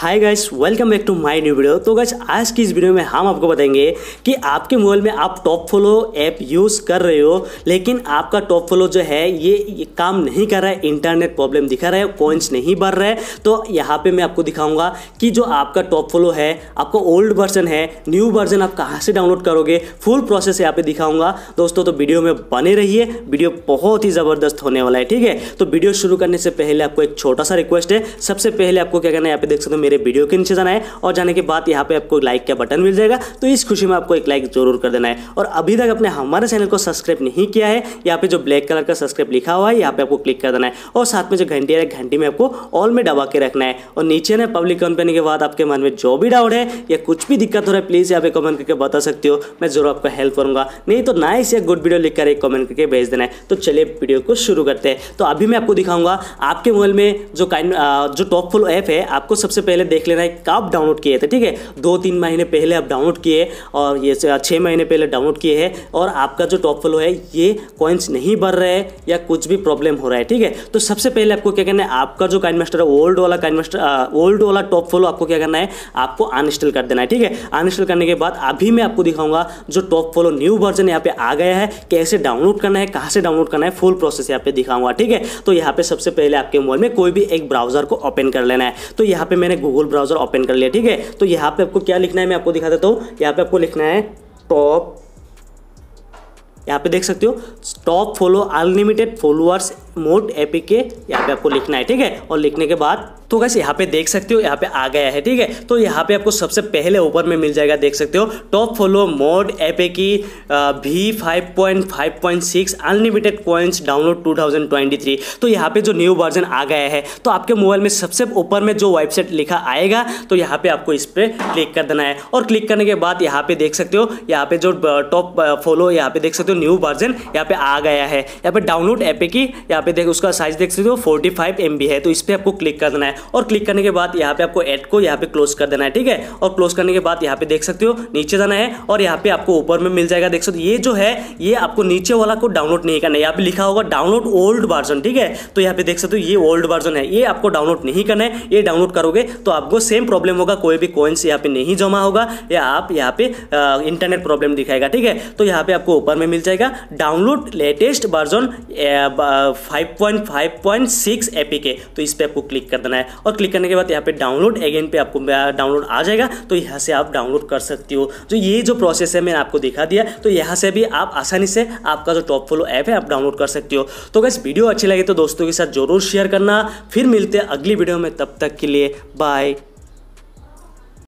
hi guys welcome back to my new video तो guys आज की इस वीडियो में हम आपको बताएंगे कि आपके मोबाइल में आप टॉप फॉलो ऐप यूज़ कर रहे हो लेकिन आपका टॉप फॉलो जो है ये, ये काम नहीं कर रहा है इंटरनेट प्रॉब्लम दिखा रहा है पॉइंट्स नहीं बढ़ रहा है तो यहाँ पे मैं आपको दिखाऊंगा कि जो आपका टॉप फॉलो है आपका ओल्ड वर्जन है न्यू वर्जन आप कहाँ से डाउनलोड करोगे फुल प्रोसेस यहाँ पे दिखाऊंगा दोस्तों तो वीडियो में बने रहिए वीडियो बहुत ही ज़बरदस्त होने वाला है ठीक है तो वीडियो शुरू करने से पहले आपको एक छोटा सा रिक्वेस्ट है सबसे पहले आपको क्या करना है यहाँ पे देख सकते हो मेरे वीडियो के नीचे जाना है और जाने के बाद यहाँ पे आपको लाइक का बटन मिल जाएगा तो इस खुशी में आपको एक लाइक जरूर कर देना है और अभी तक आपने हमारे चैनल को सब्सक्राइब नहीं किया है यहाँ पे जो ब्लैक कलर का सब्सक्राइब लिखा हुआ है यहाँ पे आपको क्लिक कर देना है और साथ में जो घंटी है घंटी में आपको ऑल में डबा के रखना है और नीचे ना पब्लिक कंपनी के बाद आपके मन में जो भी डाउट है या कुछ भी दिक्कत हो रहा है प्लीज़ यहाँ पे कमेंट करके बता सकते हो मैं जरूर आपका हेल्प करूंगा नहीं तो नाइस या गुड वीडियो लिखकर एक कमेंट करके भेज देना है तो चलिए वीडियो को शुरू करते हैं तो अभी मैं आपको दिखाऊंगा आपके मोबाइल में जो काइंड जो टॉप फुल ऐप है आपको सबसे पहले पहले देख लेना है कब डाउनलोड किए थे ठीक है दो तीन महीने पहले आप डाउनलोड किए और ये छः महीने पहले डाउनलोड किए हैं और आपका जो टॉप फॉलो है ये कॉइन्स नहीं बढ़ रहे है या कुछ भी प्रॉब्लम हो रहा है ठीक है तो सबसे पहले आपको क्या करना है आपका जो काइन मास्टर है ओल्ड वाला काइन मास्टर ओल्ड वाला टॉप फॉलो आपको क्या करना है आपको अनस्टॉल कर देना है ठीक है अनस्टॉल करने के बाद अभी मैं आपको दिखाऊंगा जो टॉप फॉलो न्यू वर्जन यहाँ पे आ गया है कैसे डाउनलोड करना है कहाँ से डाउनलोड करना है फुल प्रोसेस यहाँ पे दिखाऊंगा ठीक है तो यहाँ पे सबसे पहले आपके मोबाइल में कोई भी एक ब्राउजर को ओपन कर लेना है तो यहाँ पे मैंने गूगल ब्राउजर ओपन कर लिया ठीक है तो यहाँ पे आपको क्या लिखना है मैं आपको दिखा देता हूँ यहाँ पे आपको लिखना है टॉप यहाँ पे देख सकते हो top follow unlimited followers mod AP के यहाँ पे आपको लिखना है ठीक है और लिखने के बाद तो कैसे यहाँ पे देख सकते हो यहाँ पे आ गया है ठीक है तो यहाँ पे आपको सबसे पहले ऊपर में मिल जाएगा देख सकते हो टॉप फॉलो मोड ऐप की V five point five point six unlimited coins download two thousand twenty three तो यहाँ पे जो न्यू वर्जन आ गया है तो आपके मोबाइल में सबसे ऊपर में जो वेबसाइट लिखा आएगा तो यहाँ पे आपको इस पर क्लिक कर देना है और क्लिक करने के बाद यहाँ पे देख सकते हो यहाँ पे जो टॉप फॉलो यहाँ पे देख सकते हो न्यू वर्जन यहाँ पे आ गया है यहाँ पे डाउनलोड एपे की यहाँ पे देख उसका साइज देख सकते हो फोर्टी फाइव है तो इस पर आपको क्लिक कर देना है और क्लिक करने के बाद यहाँ पे आपको एड को यहाँ पे क्लोज कर देना है ठीक है और क्लोज करने के बाद यहाँ पे देख सकते हो नीचे जाना है और यहाँ पे आपको ऊपर में मिल जाएगा देख सकते हो ये जो है ये आपको नीचे वाला को डाउनलोड नहीं करना है यहाँ पे लिखा होगा डाउनलोड ओल्ड वर्जन ठीक है तो यहाँ पे देख सकते हो ये ओल्ड वर्जन है ये आपको डाउनलोड नहीं करना है ये डाउनलोड करोगे तो आपको सेम प्रॉब्लम होगा कोई भी कॉइन्स यहाँ पे नहीं जमा होगा या आप यहाँ पे इंटरनेट प्रॉब्लम दिखाएगा ठीक है तो यहाँ पे आपको ऊपर में मिल जाएगा डाउनलोड लेटेस्ट वर्जन 5.5.6 एपीके तो इस पर आपको क्लिक कर देना है और क्लिक करने के बाद यहाँ पे डाउनलोड अगेन पे आपको डाउनलोड uh, आ जाएगा तो यहाँ से आप डाउनलोड कर सकती हो तो ये जो प्रोसेस है मैंने आपको दिखा दिया तो यहाँ से भी आप आसानी से आपका जो टॉप फोलो ऐप है आप डाउनलोड कर सकती हो तो अगर वीडियो अच्छी लगे तो दोस्तों के साथ जरूर शेयर करना फिर मिलते हैं अगली वीडियो में तब तक के लिए बाय